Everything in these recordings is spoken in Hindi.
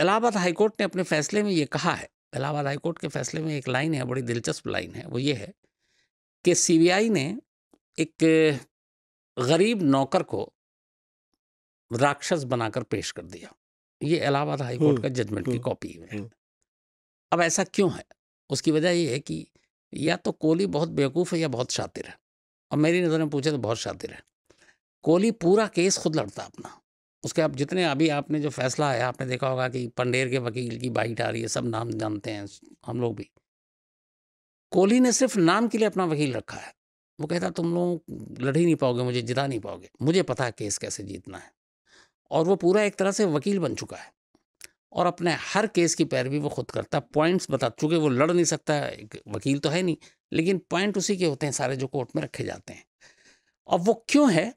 इलाहाबाद हाईकोर्ट ने अपने फैसले में ये कहा है इलाहाबाद हाईकोर्ट के फैसले में एक लाइन है बड़ी दिलचस्प लाइन है वो ये है कि सीबीआई ने एक गरीब नौकर को राक्षस बनाकर पेश कर दिया ये इलाहाबाद हाईकोर्ट का जजमेंट की कॉपी है अब ऐसा क्यों है उसकी वजह यह है कि या तो कोहली बहुत बेवकूफ़ है या बहुत शातिर है और मेरी नज़र में पूछे तो बहुत शातिर है कोहली पूरा केस खुद लड़ता अपना उसके आप जितने अभी आपने जो फैसला आया आपने देखा होगा कि पंडेर के वकील की बाइट आ रही है सब नाम जानते हैं हम लोग भी कोहली ने सिर्फ नाम के लिए अपना वकील रखा है वो कहता तुम लोग लड़ ही नहीं पाओगे मुझे जिता नहीं पाओगे मुझे पता है केस कैसे जीतना है और वो पूरा एक तरह से वकील बन चुका है और अपने हर केस की पैरवी वो खुद करता है पॉइंट्स बता चूँकि वो लड़ नहीं सकता एक वकील तो है नहीं लेकिन पॉइंट उसी के होते हैं सारे जो कोर्ट में रखे जाते हैं अब वो क्यों है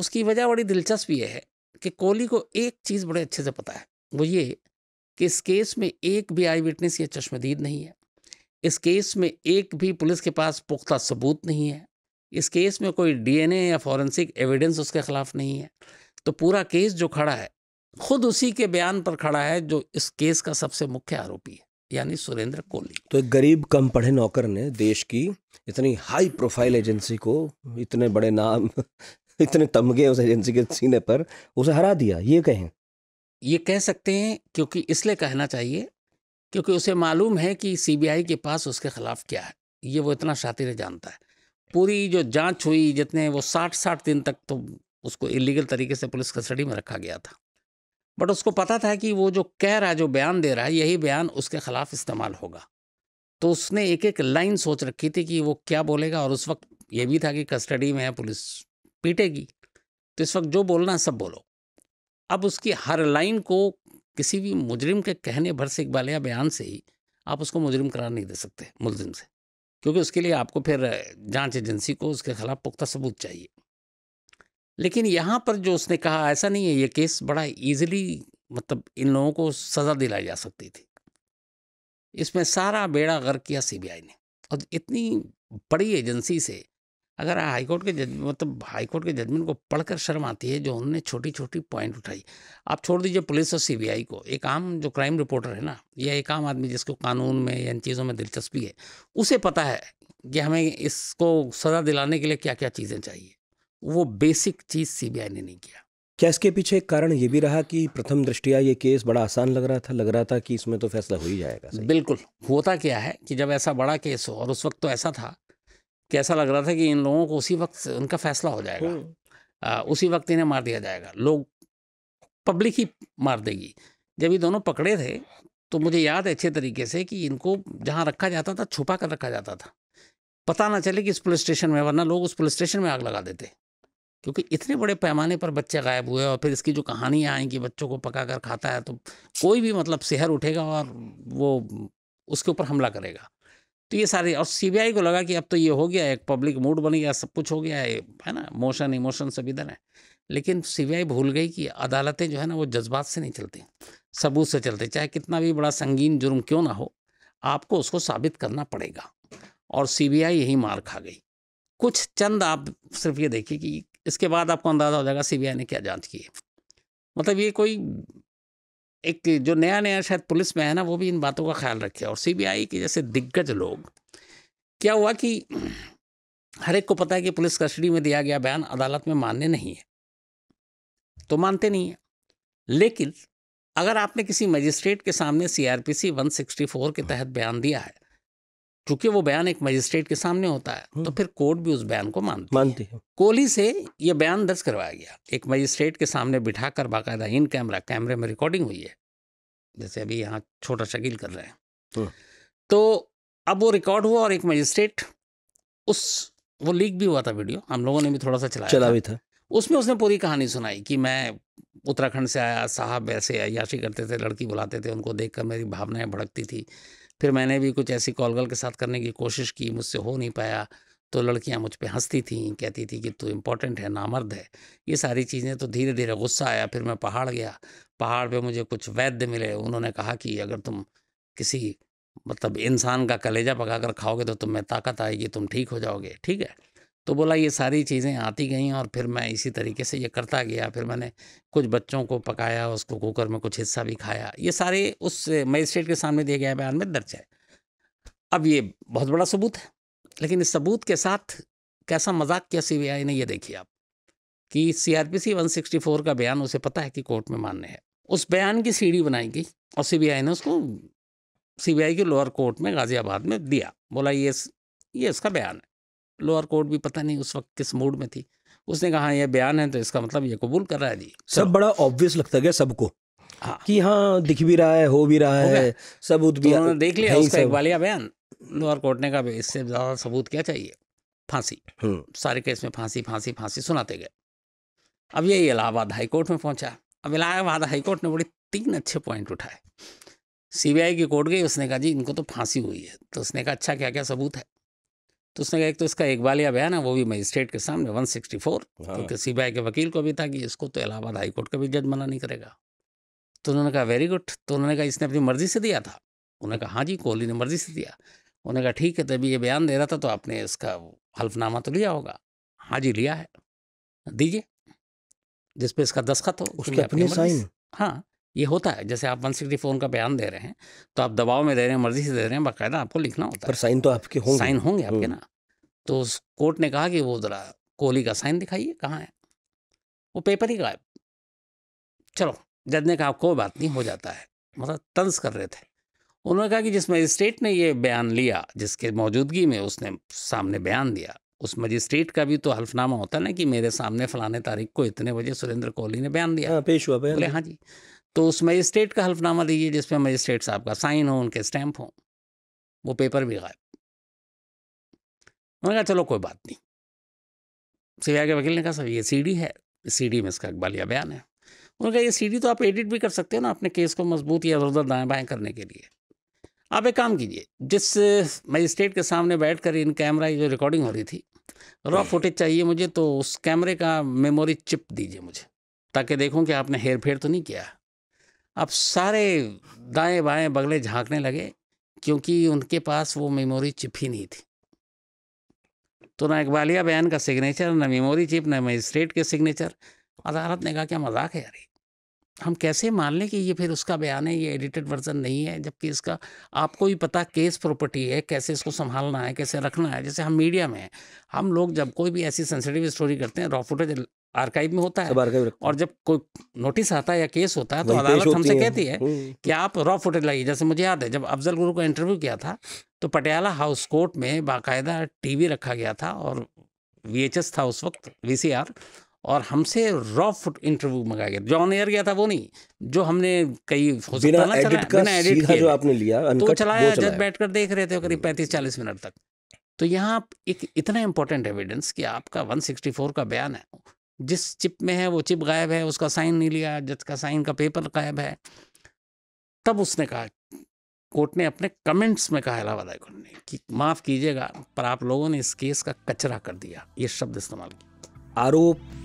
उसकी वजह बड़ी दिलचस्प ये है कि कोहली को एक चीज़ बड़े अच्छे से पता है वो ये कि इस केस में एक भी आई विटनेस या चश्मदीद नहीं है इस केस में एक भी पुलिस के पास पुख्ता सबूत नहीं है इस केस में कोई डीएनए या फॉरेंसिक एविडेंस उसके खिलाफ नहीं है तो पूरा केस जो खड़ा है खुद उसी के बयान पर खड़ा है जो इस केस का सबसे मुख्य आरोपी है यानी सुरेंद्र कोहली तो एक गरीब कम पढ़े नौकर ने देश की इतनी हाई प्रोफाइल एजेंसी को इतने बड़े नाम इतने तमगे उस एजेंसी के सीने पर उसे हरा दिया ये कहें ये कह सकते हैं क्योंकि इसलिए कहना चाहिए क्योंकि उसे मालूम है कि सीबीआई के पास उसके खिलाफ क्या है ये वो इतना शातिर जानता है पूरी जो जांच हुई जितने वो साठ साठ दिन तक तो उसको इलीगल तरीके से पुलिस कस्टडी में रखा गया था बट उसको पता था कि वो जो कह रहा है जो बयान दे रहा है यही बयान उसके खिलाफ इस्तेमाल होगा तो उसने एक एक लाइन सोच रखी थी कि वो क्या बोलेगा और उस वक्त ये भी था कि कस्टडी में है पुलिस पीटेगी तो इस वक्त जो बोलना है सब बोलो अब उसकी हर लाइन को किसी भी मुजरिम के कहने भर से इकबाल या बयान से ही आप उसको मुजरिम करार नहीं दे सकते मुलजिम से क्योंकि उसके लिए आपको फिर जांच एजेंसी को उसके खिलाफ पुख्ता सबूत चाहिए लेकिन यहाँ पर जो उसने कहा ऐसा नहीं है ये केस बड़ा ईजिली मतलब इन लोगों को सज़ा दिलाई जा सकती थी इसमें सारा बेड़ा गर्क किया सीबीआई ने और इतनी बड़ी एजेंसी से अगर हाईकोर्ट के जज मतलब हाईकोर्ट के जजमेंट को पढ़कर शर्म आती है जो उन्होंने छोटी छोटी पॉइंट उठाई आप छोड़ दीजिए पुलिस और सीबीआई को एक आम जो क्राइम रिपोर्टर है ना या एक आम आदमी जिसको कानून में या इन चीज़ों में दिलचस्पी है उसे पता है कि हमें इसको सज़ा दिलाने के लिए क्या क्या चीज़ें चाहिए वो बेसिक चीज़ सी ने नहीं किया क्या इसके पीछे एक कारण ये भी रहा कि प्रथम दृष्टिया ये केस बड़ा आसान लग रहा था लग रहा था कि इसमें तो फैसला हो ही जाएगा बिल्कुल होता क्या है कि जब ऐसा बड़ा केस हो और उस वक्त तो ऐसा था कि ऐसा लग रहा था कि इन लोगों को उसी वक्त उनका फैसला हो जाएगा आ, हम्म। उसी वक्त इन्हें मार दिया जाएगा लोग पब्लिक ही मार देगी जब ये दोनों पकड़े थे तो मुझे याद है अच्छे तरीके से कि इनको जहाँ रखा जाता था छुपा कर रखा जाता था पता ना चले कि इस पुलिस स्टेशन में वरना लोग उस पुलिस स्टेशन में आग लगा देते क्योंकि इतने बड़े पैमाने पर बच्चे गायब हुए और फिर इसकी जो कहानियाँ आई कि बच्चों को पका कर खाता है तो कोई भी मतलब शहर उठेगा और वो उसके ऊपर हमला करेगा तो ये सारी और सीबीआई को लगा कि अब तो ये हो गया एक पब्लिक मूड बन गया सब कुछ हो गया है है ना मोशन इमोशन सब इधर है लेकिन सीबीआई भूल गई कि अदालतें जो है ना वो जज्बात से नहीं चलती सबूत से चलते चाहे कितना भी बड़ा संगीन जुर्म क्यों ना हो आपको उसको साबित करना पड़ेगा और सीबीआई यही मार खा गई कुछ चंद आप सिर्फ ये देखिए कि इसके बाद आपको अंदाज़ा हो जाएगा सीबीआई ने क्या जांच की है मतलब ये कोई एक जो नया नया शायद पुलिस में है ना वो भी इन बातों का ख्याल रखे और सीबीआई के जैसे दिग्गज लोग क्या हुआ कि हर एक को पता है कि पुलिस कस्टडी में दिया गया बयान अदालत में मान्य नहीं है तो मानते नहीं है लेकिन अगर आपने किसी मजिस्ट्रेट के सामने सीआरपीसी 164 के तहत बयान दिया है चूंकि वो बयान एक मजिस्ट्रेट के सामने होता है तो हम्म। फिर कोर्ट भी उस बयान को मानती मानती है कोहली से ये बयान दर्ज करवाया गया एक मजिस्ट्रेट के सामने बिठा कर बाकायदा इन कैमरा कैमरे में रिकॉर्डिंग हुई है जैसे अभी यहाँ छोटा शकील कर रहे हैं हम्म। तो अब वो रिकॉर्ड हुआ और एक मजिस्ट्रेट उस वो लीक भी हुआ था वीडियो हम लोगों ने भी थोड़ा सा चलाया चला भी था उसमें उसने पूरी कहानी सुनाई कि मैं उत्तराखंड से आया साहब ऐसे अयाशी करते थे लड़की बुलाते थे उनको देखकर मेरी भावनाएं भड़कती थी फिर मैंने भी कुछ ऐसी कॉलगल के साथ करने की कोशिश की मुझसे हो नहीं पाया तो लड़कियां मुझ पर हंसती थी कहती थी कि तू इम्पोर्टेंट है नामर्द है ये सारी चीज़ें तो धीरे धीरे गुस्सा आया फिर मैं पहाड़ गया पहाड़ पे मुझे कुछ वैद्य मिले उन्होंने कहा कि अगर तुम किसी मतलब इंसान का कलेजा पकाकर खाओगे तो तुम्हें ताकत आएगी तुम ठीक हो जाओगे ठीक है तो बोला ये सारी चीज़ें आती गई और फिर मैं इसी तरीके से ये करता गया फिर मैंने कुछ बच्चों को पकाया उसको कुकर में कुछ हिस्सा भी खाया ये सारे उस मजिस्ट्रेट के सामने दिए गए बयान में दर्ज है अब ये बहुत बड़ा सबूत है लेकिन इस सबूत के साथ कैसा मजाक किया सी ने ये देखिए आप कि सी आर का बयान उसे पता है कि कोर्ट में मान्य है उस बयान की सीढ़ी बनाई गई और सी ने उसको सी के लोअर कोर्ट में गाज़ियाबाद में दिया बोला ये ये इसका बयान है लोअर कोर्ट भी पता नहीं उस वक्त किस मूड में थी उसने कहा हाँ, यह बयान है तो इसका मतलब ये कबूल कर रहा है जी सब बड़ा ऑब्वियस लगता गया सबको हाँ कि हाँ दिख भी रहा है हो भी रहा है सबूत भी तो उन्होंने देख लिया उसका इकबालिया बयान लोअर कोर्ट ने कहा इससे ज़्यादा सबूत क्या चाहिए फांसी हम्म। सारे केस में फांसी फांसी फांसी सुनाते गए अब ये इलाहाबाद हाईकोर्ट में पहुंचा अब इलाहाबाद हाईकोर्ट ने बड़े तीन अच्छे पॉइंट उठाए सीबीआई की कोर्ट गई उसने कहा जी इनको तो फांसी हुई है तो उसने कहा अच्छा क्या क्या सबूत है तो उसने कहा एक तो इसका इकबालिया बयान है वो भी मजिस्ट्रेट के सामने 164 हाँ। क्योंकि सी के वकील को भी था कि इसको तो इलाहाबाद हाईकोर्ट का भी जज मना नहीं करेगा तो उन्होंने कहा वेरी गुड तो उन्होंने कहा इसने अपनी मर्जी से दिया था उन्होंने कहा हाँ जी कोहली ने मर्जी से दिया उन्होंने कहा ठीक है तभी तो ये बयान दे रहा था तो आपने इसका हल्फनामा तो लिया होगा हाँ जी लिया है दीजिए जिसपे इसका दस्खत हो उसके अपने साइन हाँ ये होता है जैसे आप 164 का बयान दे रहे हैं तो आप दबाव में दे रहे हैं मर्जी से दे रहे हैं बाकायदा आपको लिखना होता पर साइन तो आपके होंगे साइन होंगे आपके हम्म। ना तो कोर्ट ने कहा कि वो जरा कोहली का साइन दिखाइए कहाँ है वो पेपर ही गायब चलो जज ने कहा आपको बात नहीं हो जाता है मतलब तंज कर रहे थे उन्होंने कहा कि जिस मजिस्ट्रेट ने ये बयान लिया जिसके मौजूदगी में उसने सामने बयान दिया उस मजिस्ट्रेट का भी तो हल्फनामा होता ना कि मेरे सामने फलाने तारीख को इतने बजे सुरेंद्र कोहली ने बयान दिया हाँ, पेश हुआ बोले हाँ जी तो उस मजिस्ट्रेट का हल्फनामा दीजिए जिसमें मजिस्ट्रेट साहब का साइन हो उनके स्टैंप हो वो पेपर भी गायब उन्होंने कहा चलो कोई बात नहीं सिव्या के वकील ने कहा सर ये सीडी है सीडी में इसका इकबालिया बयान है उन्होंने कहा ये सीडी तो आप एडिट भी कर सकते हो ना अपने केस को मजबूत या उधर दाएँ बाएँ करने के लिए आप एक काम कीजिए जिस मजिस्ट्रेट के सामने बैठ कर इन कैमरा की जो रिकॉर्डिंग हो रही थी रॉ फुटेज हाँ। चाहिए मुझे तो उस कैमरे का मेमोरी चिप दीजिए मुझे ताकि देखूँ कि आपने हेर फेर तो नहीं किया अब सारे दाएं बाएं बगले झांकने लगे क्योंकि उनके पास वो मेमोरी चिप ही नहीं थी तो ना इकबालिया बयान का सिग्नेचर ना मेमोरी चिप ना मजिस्ट्रेट के सिग्नेचर अदालत ने कहा क्या मजाक है यार हम कैसे मान लें कि ये फिर उसका बयान है ये एडिटेड वर्जन नहीं है जबकि इसका आपको भी पता केस प्रॉपर्टी है कैसे इसको संभालना है कैसे रखना है जैसे हम मीडिया में हैं हम लोग जब कोई भी ऐसी सेंसिटिव स्टोरी करते हैं रॉ फुटेज आर्काइव में होता है और जब कोई नोटिस आता है या केस होता है तो अदालत हमसे कहती है हम्म। कि आप रॉ फुटेज लाइए जैसे मुझे याद है जब अफजल गुरु को इंटरव्यू किया था तो पटियाला हाउस कोर्ट में बाकायदा टीवी रखा गया था और वीएचएस था उस वक्त वीसीआर और हमसे रॉ फुट इंटरव्यू मंगाया गया जो ऑन एयर गया था वो नहीं जो हमने कई हो सकता ना चला बिना एडिट जो आपने लिया तो चलाया जज बैठकर देख रहे थे करीब हम्म। पैंतीस चालीस मिनट तक तो यहाँ एक इतना इम्पोर्टेंट एविडेंस कि आपका 164 का बयान है जिस चिप में है वो चिप गायब है उसका साइन नहीं लिया जज का साइन का पेपर गायब है तब उसने कहा कोर्ट ने अपने कमेंट्स में कहा इलाहाबाद हाईकोर्ट ने कि माफ़ कीजिएगा पर आप लोगों ने इस केस का कचरा कर दिया ये शब्द इस्तेमाल किया आरोप